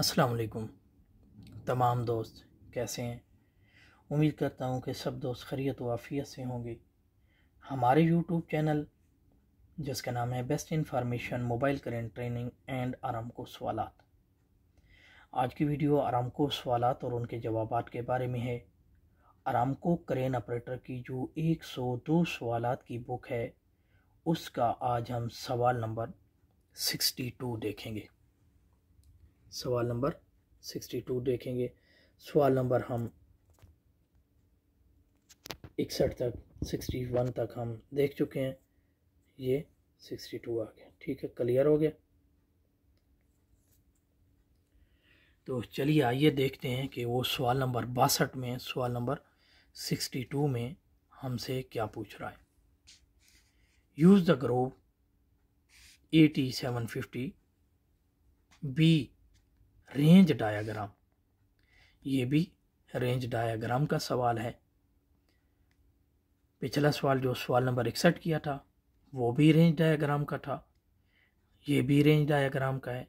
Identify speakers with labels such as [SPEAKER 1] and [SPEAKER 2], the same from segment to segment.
[SPEAKER 1] अस्सलाम वालेकुम तमाम दोस्त कैसे हैं उम्मीद करता हूँ कि सब दोस्त खरीत वाफ़ियत से होंगे हमारे यूट्यूब चैनल जिसका नाम है best information mobile current training and आराम को सवाल आज की वीडियो आराम को सवाल और उनके जवाब के बारे में है आराम को करेन ऑपरेटर की जो 102 सवाल की बुक है उसका आज हम सवाल नंबर 62 देखेंगे सवाल नंबर सिक्सटी टू देखेंगे सवाल नंबर हम इकसठ तक सिक्सटी वन तक हम देख चुके हैं ये सिक्सटी टू आ गया ठीक है क्लियर हो गया तो चलिए आइए देखते हैं कि वो सवाल नंबर बासठ में सवाल नंबर सिक्सटी टू में हमसे क्या पूछ रहा है use the Grove A T seven fifty B range diagram ये भी रेंज डायाग्राम का सवाल है पिछला सवाल जो सवाल नंबर इकसठ किया था वो भी रेंज डायाग्राम का था ये भी रेंज डायाग्राम का है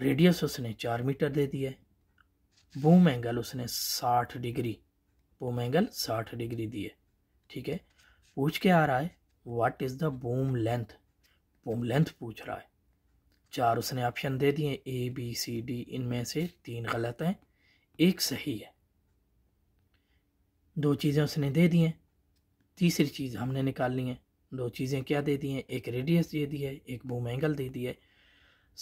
[SPEAKER 1] रेडियस उसने चार मीटर दे दिया है बूम एंगल उसने साठ डिग्री बूम एंगल साठ डिग्री दिए ठीक है पूछ के आ रहा है what is the boom length boom length पूछ रहा है चार उसने ऑप्शन दे दिए ए बी सी डी इनमें से तीन गलत हैं एक सही है दो चीज़ें उसने दे दी हैं तीसरी चीज़ हमने निकालनी है दो चीज़ें क्या दे दी हैं एक रेडियस दे दी है एक बूम एंगल दे दी है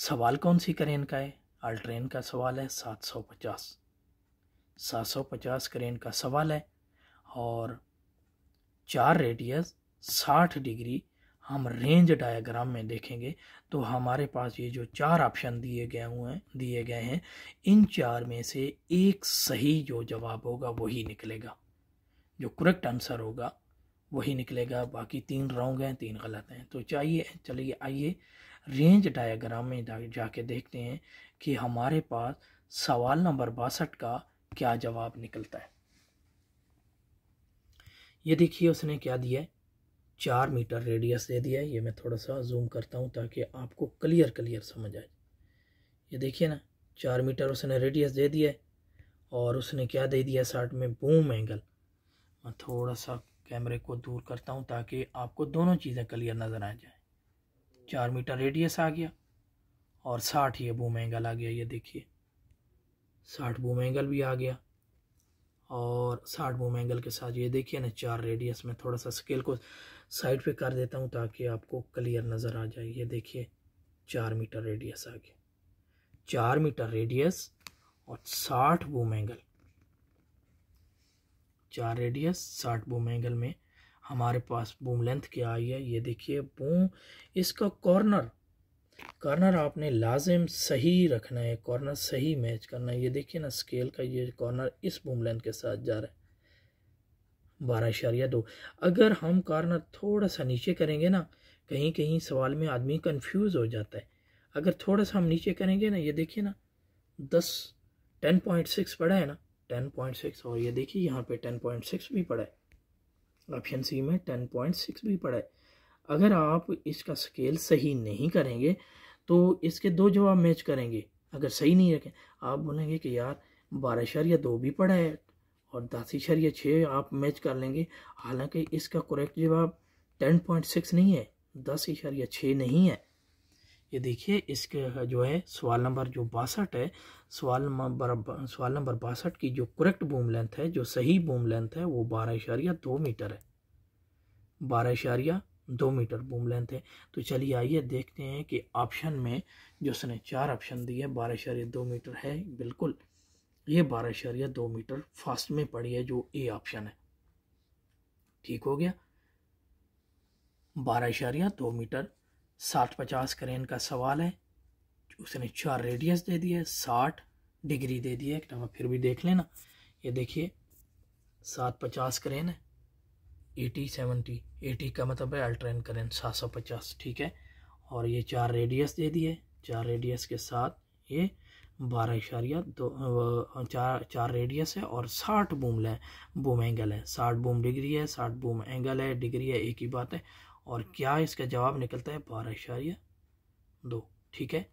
[SPEAKER 1] सवाल कौन सी करेन का है अल्ट्रेन का सवाल है सात सौ पचास सात सौ पचास करेन का सवाल है और चार रेडियस साठ डिग्री हम रेंज डायग्राम में देखेंगे तो हमारे पास ये जो चार ऑप्शन दिए गए हुए हैं दिए गए हैं इन चार में से एक सही जो जवाब होगा वही निकलेगा जो करेक्ट आंसर होगा वही निकलेगा बाकी तीन रॉन्ग हैं तीन गलत हैं तो चाहिए चलिए आइए रेंज डायग्राम में जाके देखते हैं कि हमारे पास सवाल नंबर बासठ का क्या जवाब निकलता है ये देखिए उसने क्या दिया है चार मीटर रेडियस दे दिया है ये मैं थोड़ा सा जूम करता हूँ ताकि आपको क्लियर क्लियर समझ आए ये देखिए ना चार मीटर उसने रेडियस दे दिया है और उसने क्या दे दिया साठ में बूम एंगल मैं थोड़ा सा कैमरे को दूर करता हूँ ताकि आपको दोनों चीज़ें क्लियर नज़र आ जाए चार मीटर रेडियस आ गया और साठ ये बूम एंगल आ गया ये देखिए साठ बूम एंगल भी आ गया और और साठ बूम एंगल के साथ ये देखिए ना चार रेडियस में थोड़ा सा स्केल को साइड पे कर देता हूँ ताकि आपको क्लियर नज़र आ जाए ये देखिए चार मीटर रेडियस आ गया चार मीटर रेडियस और साठ बूम एंगल चार रेडियस साठ बूम एंगल में हमारे पास बूम लेंथ क्या आई है ये देखिए बूम इसका कॉर्नर कॉर्नर आपने लाजिम सही रखना है कॉर्नर सही मैच करना है ये देखिए ना स्केल का ये कॉर्नर इस बूम लेंथ के साथ जा रहा है बारह इशारिया दो अगर हम कॉर्नर थोड़ा सा नीचे करेंगे ना कहीं कहीं सवाल में आदमी कंफ्यूज हो जाता है अगर थोड़ा सा हम नीचे करेंगे ना ये देखिए ना दस टेन पॉइंट सिक्स पड़ा है ना टेन पॉइंट सिक्स और ये देखिए यहाँ पे टेन पॉइंट सिक्स भी पड़ा है ऑप्शन सी में टेन पॉइंट सिक्स भी पड़ा है अगर आप इसका स्केल सही नहीं करेंगे तो इसके दो जवाब मैच करेंगे अगर सही नहीं रखें आप बोलेंगे कि यार बारह इशारिया दो भी पड़ा है और दस इशारिया छः आप मैच कर लेंगे हालांकि इसका करेक्ट जवाब टेन पॉइंट सिक्स नहीं है दस इशारिया छः नहीं है ये देखिए इसका जो है सवाल नंबर जो बासठ है सवाल नंबर सवाल नंबर बासठ की जो करेक्ट बूम लेंथ है जो सही बूम लेंथ है वो बारह इशारिया दो मीटर है बारह इशारिया दो मीटर बूम लेंथ है तो चलिए आइए देखते हैं कि ऑप्शन में जो उसने चार ऑप्शन दिए बारह इशारिया दो मीटर है बिल्कुल ये बारह इशारिया दो मीटर फास्ट में पड़ी है जो ए ऑप्शन है ठीक हो गया बारह इशारिया दो मीटर साठ पचास करें का सवाल है उसने चार रेडियस दे दिए साठ डिग्री दे दिए एक दफ़ा फिर भी देख लेना ये देखिए सात पचास करेन है एटी सेवेंटी एटी का मतलब है अल्ट्रेन करेंट सात सौ पचास ठीक है और ये चार रेडियस दे दिए चार रेडियस के साथ ये बारह इशारिया दो चार चार रेडियस है और साठ बूम लें बूम एंगल है साठ बूम डिग्री है साठ बूम एंगल है डिग्री है एक ही बात है और क्या इसका जवाब निकलता है बारह इशारिया दो ठीक है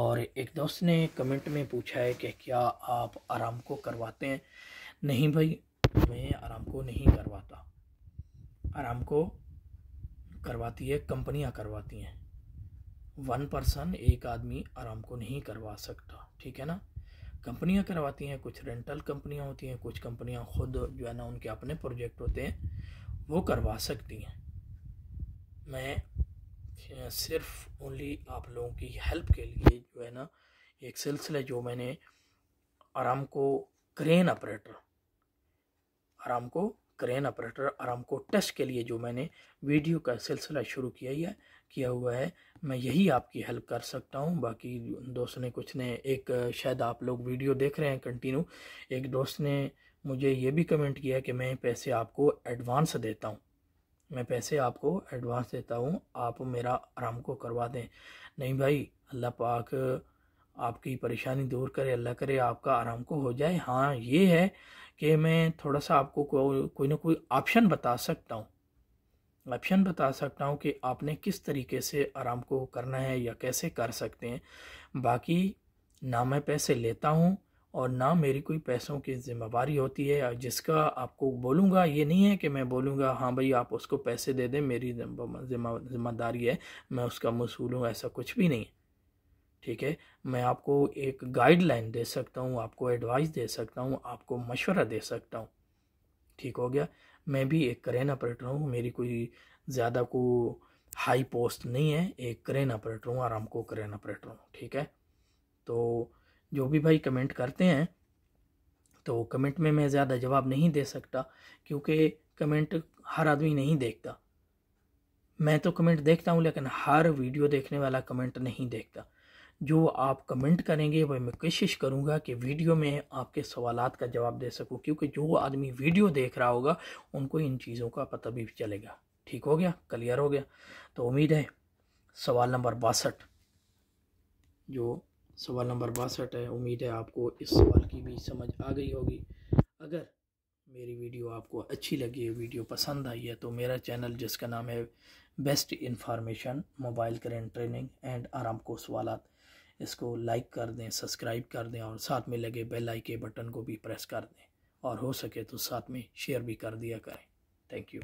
[SPEAKER 1] और एक दोस्त ने कमेंट में पूछा है कि क्या आप आराम को करवाते हैं नहीं भाई मैं आराम को नहीं करवाता और हमको करवाती है कंपनियां करवाती हैं वन पर्सन एक आदमी आराम को नहीं करवा सकता ठीक है ना कंपनियां करवाती हैं कुछ रेंटल कंपनियां होती हैं कुछ कंपनियां खुद जो है ना उनके अपने प्रोजेक्ट होते हैं वो करवा सकती हैं मैं सिर्फ ओनली आप लोगों की हेल्प के लिए जो है ना एक सिलसिले जो मैंने आराम को क्रेन ऑपरेटर आराम को क्रेन ऑपरेटर आरामको टेस्ट के लिए जो मैंने वीडियो का सिलसिला शुरू किया है किया हुआ है मैं यही आपकी हेल्प कर सकता हूँ बाकी दोस्त ने कुछ ने एक शायद आप लोग वीडियो देख रहे हैं कंटिन्यू एक दोस्त ने मुझे ये भी कमेंट किया कि मैं पैसे आपको एडवांस देता हूँ मैं पैसे आपको एडवांस देता हूँ आप मेरा आराम को करवा दें नहीं भाई अल्लाह पाक आपकी परेशानी दूर करे अल्लाह करे आपका आराम को हो जाए हाँ ये है कि मैं थोड़ा सा आपको को, कोई ना कोई ऑप्शन बता सकता हूँ ऑप्शन बता सकता हूँ कि आपने किस तरीके से आराम को करना है या कैसे कर सकते हैं बाकी ना मैं पैसे लेता हूँ और ना मेरी कोई पैसों की जिम्मेवारी होती है जिसका आपको बोलूँगा ये नहीं है कि मैं बोलूँगा हाँ भाई आप उसको पैसे दे दें मेरी जिम्मेदारी है मैं उसका मसूल हूँ ऐसा कुछ भी नहीं है ठीक है मैं आपको एक गाइडलाइन दे सकता हूँ आपको एडवाइस दे सकता हूँ आपको मशवरा दे सकता हूँ ठीक हो गया मैं भी एक करेन ऑपरेटर हूँ मेरी कोई ज़्यादा को हाई पोस्ट नहीं है एक करेन ऑपरेटर हूँ आराम को करेन ऑपरेटर हूँ ठीक है तो जो भी भाई कमेंट करते हैं तो कमेंट में मैं ज़्यादा जवाब नहीं दे सकता क्योंकि कमेंट हर आदमी नहीं देखता मैं तो कमेंट देखता हूँ लेकिन हर वीडियो देखने वाला कमेंट नहीं देखता जो आप कमेंट करेंगे वह मैं कोशिश करूँगा कि वीडियो में आपके सवाल का जवाब दे सकूँ क्योंकि जो आदमी वीडियो देख रहा होगा उनको इन चीज़ों का पता भी चलेगा ठीक हो गया क्लियर हो गया तो उम्मीद है सवाल नंबर बासठ जो सवाल नंबर बासठ है उम्मीद है आपको इस सवाल की भी समझ आ गई होगी अगर मेरी वीडियो आपको अच्छी लगी है वीडियो पसंद आई है तो मेरा चैनल जिसका नाम है best information mobile current training and आराम को सवालत इसको लाइक कर दें सब्सक्राइब कर दें और साथ में लगे बेल आइके के बटन को भी प्रेस कर दें और हो सके तो साथ में शेयर भी कर दिया करें थैंक यू